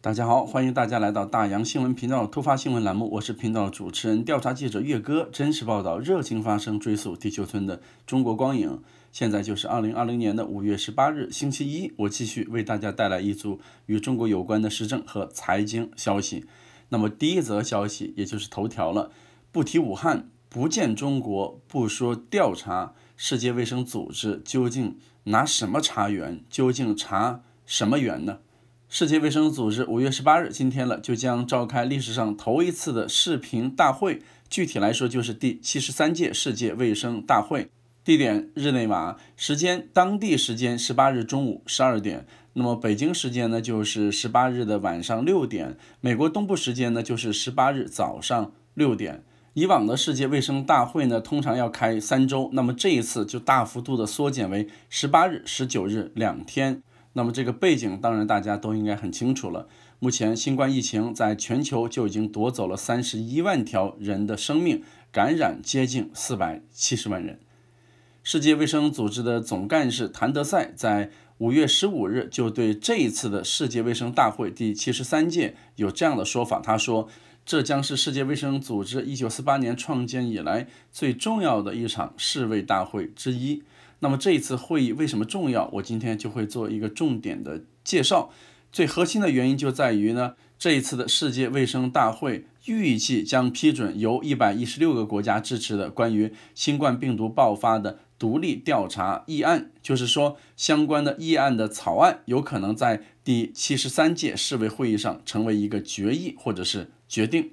大家好，欢迎大家来到大洋新闻频道突发新闻栏目，我是频道主持人、调查记者岳哥，真实报道，热情发声，追溯地球村的中国光影。现在就是二零二零年的五月十八日，星期一，我继续为大家带来一组与中国有关的时政和财经消息。那么，第一则消息也就是头条了，不提武汉，不见中国，不说调查，世界卫生组织究竟拿什么查源？究竟查什么源呢？世界卫生组织五月十八日，今天了，就将召开历史上头一次的视频大会。具体来说，就是第七十三届世界卫生大会，地点日内瓦，时间当地时间十八日中午十二点。那么北京时间呢，就是十八日的晚上六点；美国东部时间呢，就是十八日早上六点。以往的世界卫生大会呢，通常要开三周，那么这一次就大幅度的缩减为十八日、十九日两天。那么这个背景，当然大家都应该很清楚了。目前新冠疫情在全球就已经夺走了三十一万条人的生命，感染接近四百七十万人。世界卫生组织的总干事谭德赛在五月十五日就对这一次的世界卫生大会第七十三届有这样的说法，他说：“这将是世界卫生组织一九四八年创建以来最重要的一场世卫大会之一。”那么这一次会议为什么重要？我今天就会做一个重点的介绍。最核心的原因就在于呢，这一次的世界卫生大会预计将批准由一百一十六个国家支持的关于新冠病毒爆发的独立调查议案，就是说相关的议案的草案有可能在第七十三届世卫会议上成为一个决议或者是决定。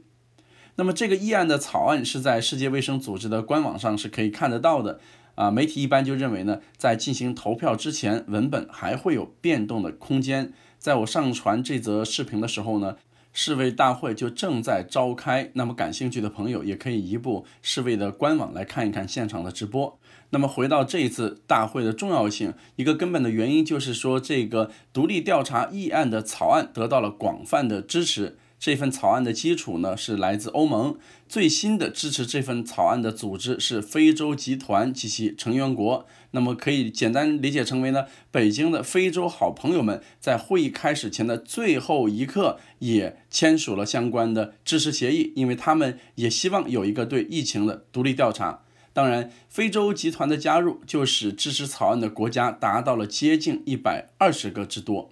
那么这个议案的草案是在世界卫生组织的官网上是可以看得到的。啊，媒体一般就认为呢，在进行投票之前，文本还会有变动的空间。在我上传这则视频的时候呢，世卫大会就正在召开。那么，感兴趣的朋友也可以移步世卫的官网来看一看现场的直播。那么，回到这一次大会的重要性，一个根本的原因就是说，这个独立调查议案的草案得到了广泛的支持。这份草案的基础呢，是来自欧盟。最新的支持这份草案的组织是非洲集团及其成员国。那么可以简单理解成为呢，北京的非洲好朋友们在会议开始前的最后一刻也签署了相关的支持协议，因为他们也希望有一个对疫情的独立调查。当然，非洲集团的加入，就使支持草案的国家达到了接近一百二十个之多。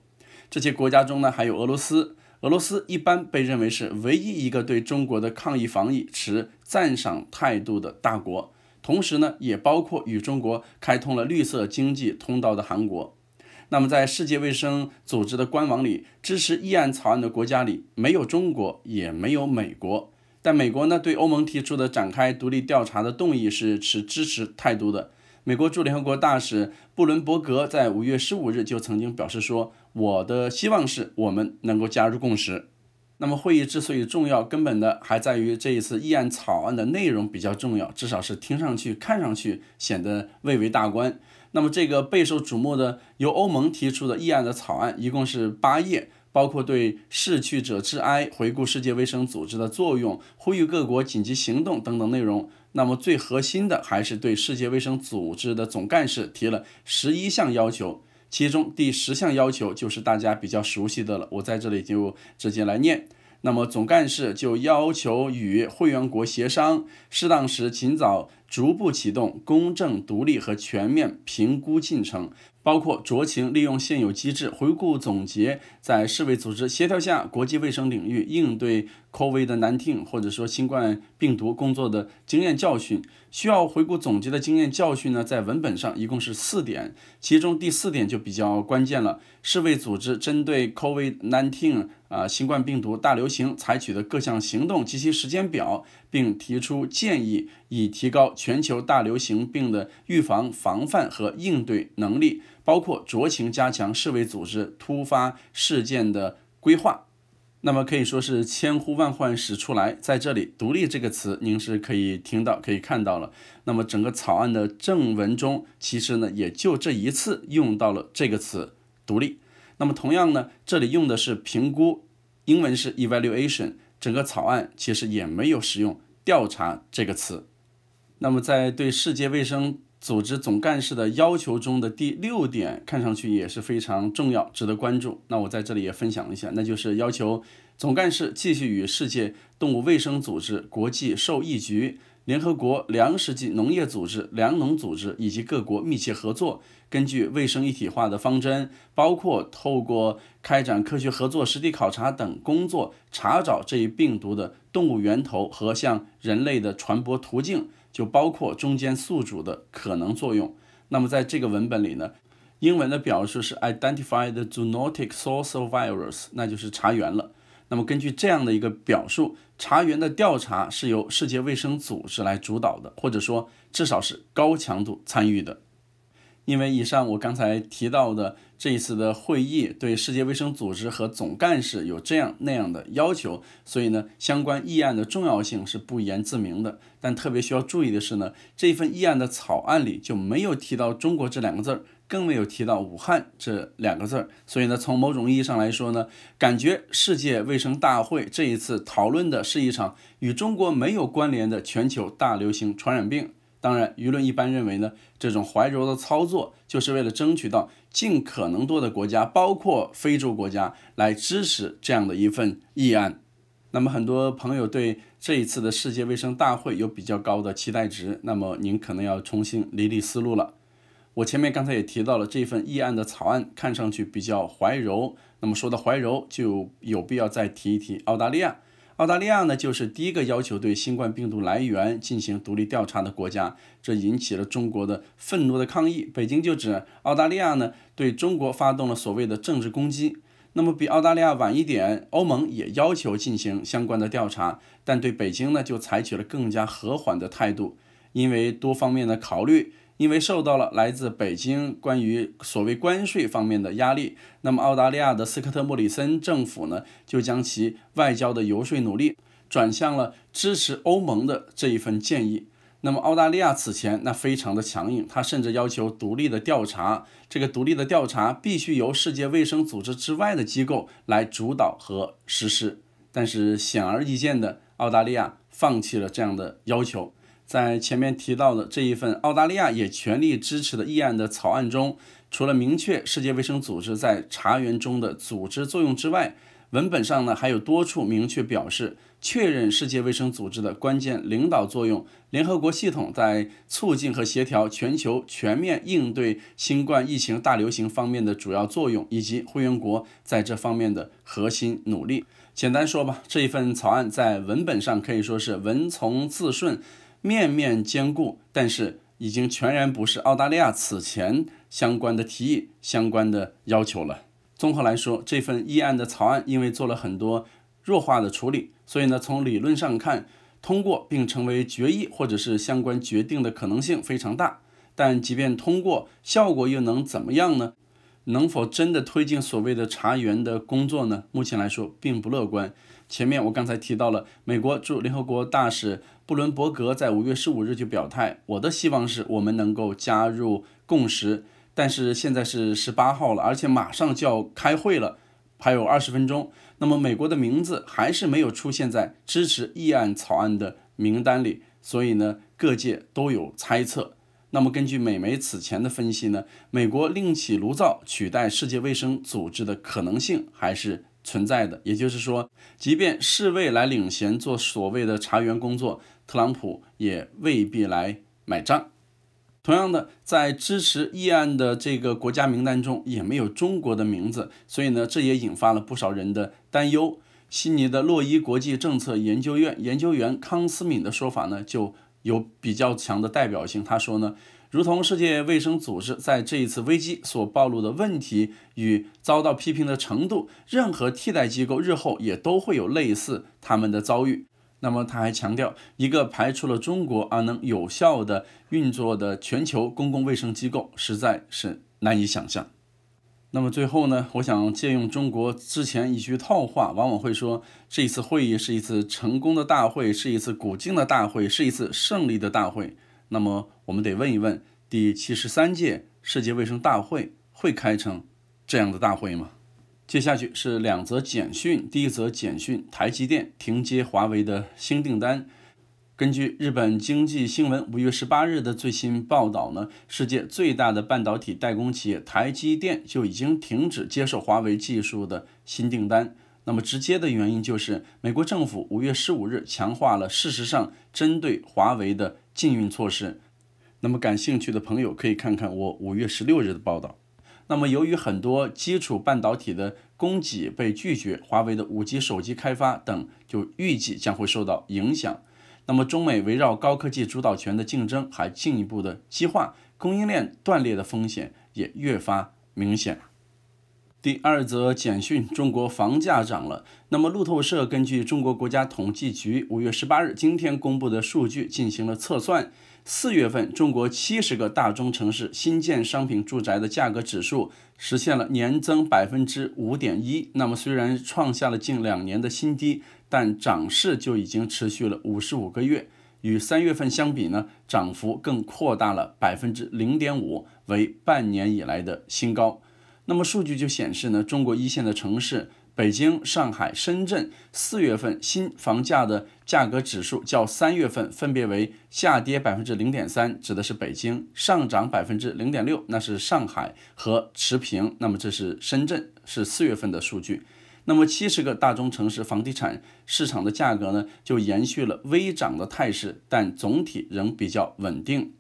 这些国家中呢，还有俄罗斯。俄罗斯一般被认为是唯一一个对中国的抗疫防疫持赞赏态度的大国，同时呢，也包括与中国开通了绿色经济通道的韩国。那么，在世界卫生组织的官网里，支持议案草案的国家里没有中国，也没有美国。但美国呢，对欧盟提出的展开独立调查的动议是持支持态度的。美国驻联合国大使布伦伯格在五月十五日就曾经表示说。我的希望是我们能够加入共识。那么会议之所以重要，根本的还在于这一次议案草案的内容比较重要，至少是听上去、看上去显得蔚为大观。那么这个备受瞩目的由欧盟提出的议案的草案一共是八页，包括对逝去者致哀、回顾世界卫生组织的作用、呼吁各国紧急行动等等内容。那么最核心的还是对世界卫生组织的总干事提了十一项要求。其中第十项要求就是大家比较熟悉的了，我在这里就直接来念。那么总干事就要求与会员国协商，适当时尽早逐步启动公正、独立和全面评估进程。包括酌情利用现有机制，回顾总结在世卫组织协调下国际卫生领域应对 COVID-19 或者说新冠病毒工作的经验教训。需要回顾总结的经验教训呢，在文本上一共是四点，其中第四点就比较关键了。世卫组织针对 COVID-19 啊新冠病毒大流行采取的各项行动及其时间表，并提出建议，以提高全球大流行病的预防防范和应对能力。包括酌情加强世卫组织突发事件的规划，那么可以说是千呼万唤始出来。在这里，“独立”这个词您是可以听到、可以看到了。那么整个草案的正文中，其实呢也就这一次用到了这个词“独立”。那么同样呢，这里用的是“评估”，英文是 “evaluation”。整个草案其实也没有使用“调查”这个词。那么在对世界卫生。组织总干事的要求中的第六点，看上去也是非常重要，值得关注。那我在这里也分享一下，那就是要求总干事继续与世界动物卫生组织、国际兽疫局、联合国粮食及农业组织、粮农组织以及各国密切合作，根据卫生一体化的方针，包括透过开展科学合作、实地考察等工作，查找这一病毒的动物源头和向人类的传播途径。就包括中间宿主的可能作用。那么在这个文本里呢，英文的表述是 identify the zoonotic source of virus，那就是查源了。那么根据这样的一个表述，查源的调查是由世界卫生组织来主导的，或者说至少是高强度参与的。因为以上我刚才提到的这一次的会议对世界卫生组织和总干事有这样那样的要求，所以呢，相关议案的重要性是不言自明的。但特别需要注意的是呢，这份议案的草案里就没有提到中国这两个字儿，更没有提到武汉这两个字儿。所以呢，从某种意义上来说呢，感觉世界卫生大会这一次讨论的是一场与中国没有关联的全球大流行传染病。当然，舆论一般认为呢，这种怀柔的操作就是为了争取到尽可能多的国家，包括非洲国家来支持这样的一份议案。那么，很多朋友对这一次的世界卫生大会有比较高的期待值，那么您可能要重新理理思路了。我前面刚才也提到了这份议案的草案看上去比较怀柔，那么说到怀柔，就有必要再提一提澳大利亚。澳大利亚呢，就是第一个要求对新冠病毒来源进行独立调查的国家，这引起了中国的愤怒的抗议。北京就指澳大利亚呢对中国发动了所谓的政治攻击。那么比澳大利亚晚一点，欧盟也要求进行相关的调查，但对北京呢就采取了更加和缓的态度，因为多方面的考虑。因为受到了来自北京关于所谓关税方面的压力，那么澳大利亚的斯科特·莫里森政府呢，就将其外交的游说努力转向了支持欧盟的这一份建议。那么澳大利亚此前那非常的强硬，他甚至要求独立的调查，这个独立的调查必须由世界卫生组织之外的机构来主导和实施。但是显而易见的，澳大利亚放弃了这样的要求。在前面提到的这一份澳大利亚也全力支持的议案的草案中，除了明确世界卫生组织在茶园中的组织作用之外，文本上呢还有多处明确表示确认世界卫生组织的关键领导作用，联合国系统在促进和协调全球全面应对新冠疫情大流行方面的主要作用，以及会员国在这方面的核心努力。简单说吧，这一份草案在文本上可以说是文从字顺。面面兼顾，但是已经全然不是澳大利亚此前相关的提议、相关的要求了。综合来说，这份议案的草案因为做了很多弱化的处理，所以呢，从理论上看，通过并成为决议或者是相关决定的可能性非常大。但即便通过，效果又能怎么样呢？能否真的推进所谓的茶园的工作呢？目前来说并不乐观。前面我刚才提到了，美国驻联合国大使布伦伯格在五月十五日就表态，我的希望是我们能够加入共识。但是现在是十八号了，而且马上就要开会了，还有二十分钟。那么美国的名字还是没有出现在支持议案草案的名单里，所以呢，各界都有猜测。那么，根据美媒此前的分析呢，美国另起炉灶取代世界卫生组织的可能性还是存在的。也就是说，即便世卫来领衔做所谓的查园工作，特朗普也未必来买账。同样的，在支持议案的这个国家名单中，也没有中国的名字，所以呢，这也引发了不少人的担忧。悉尼的洛伊国际政策研究院研究员康思敏的说法呢，就。有比较强的代表性。他说呢，如同世界卫生组织在这一次危机所暴露的问题与遭到批评的程度，任何替代机构日后也都会有类似他们的遭遇。那么他还强调，一个排除了中国而能有效的运作的全球公共卫生机构，实在是难以想象。那么最后呢，我想借用中国之前一句套话，往往会说这次会议是一次成功的大会，是一次古今的大会，是一次胜利的大会。那么我们得问一问，第七十三届世界卫生大会会开成这样的大会吗？接下去是两则简讯，第一则简讯，台积电停接华为的新订单。根据日本经济新闻五月十八日的最新报道呢，世界最大的半导体代工企业台积电就已经停止接受华为技术的新订单。那么直接的原因就是美国政府五月十五日强化了事实上针对华为的禁运措施。那么感兴趣的朋友可以看看我五月十六日的报道。那么由于很多基础半导体的供给被拒绝，华为的五 G 手机开发等就预计将会受到影响。那么，中美围绕高科技主导权的竞争还进一步的激化，供应链断裂的风险也越发明显。第二则简讯：中国房价涨了。那么，路透社根据中国国家统计局五月十八日今天公布的数据进行了测算，四月份中国七十个大中城市新建商品住宅的价格指数实现了年增百分之五点一。那么，虽然创下了近两年的新低，但涨势就已经持续了五十五个月。与三月份相比呢，涨幅更扩大了百分之零点五，为半年以来的新高。那么数据就显示呢，中国一线的城市，北京、上海、深圳四月份新房价的价格指数较三月份分别为下跌百分之零点三，指的是北京上涨百分之零点六，那是上海和持平。那么这是深圳是四月份的数据。那么七十个大中城市房地产市场的价格呢，就延续了微涨的态势，但总体仍比较稳定。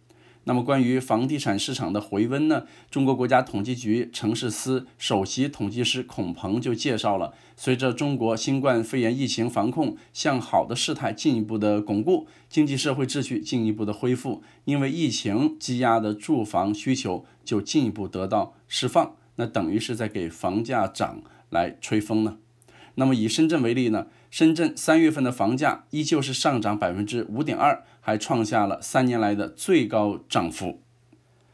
那么关于房地产市场的回温呢？中国国家统计局城市司首席统计师孔鹏就介绍了，随着中国新冠肺炎疫情防控向好的事态进一步的巩固，经济社会秩序进一步的恢复，因为疫情积压的住房需求就进一步得到释放，那等于是在给房价涨来吹风呢。那么以深圳为例呢，深圳三月份的房价依旧是上涨百分之五点二。还创下了三年来的最高涨幅。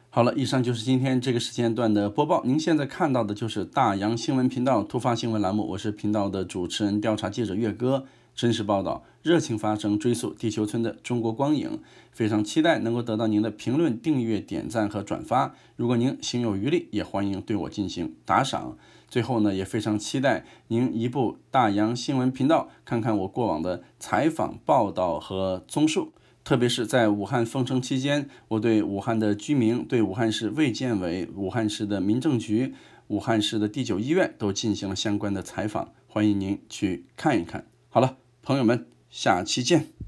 好了，以上就是今天这个时间段的播报。您现在看到的就是大洋新闻频道突发新闻栏目，我是频道的主持人调查记者岳哥，真实报道，热情发声，追溯地球村的中国光影。非常期待能够得到您的评论、订阅、点赞和转发。如果您心有余力，也欢迎对我进行打赏。最后呢，也非常期待您一步大洋新闻频道，看看我过往的采访报道和综述。特别是在武汉封城期间，我对武汉的居民、对武汉市卫健委、武汉市的民政局、武汉市的第九医院都进行了相关的采访，欢迎您去看一看。好了，朋友们，下期见。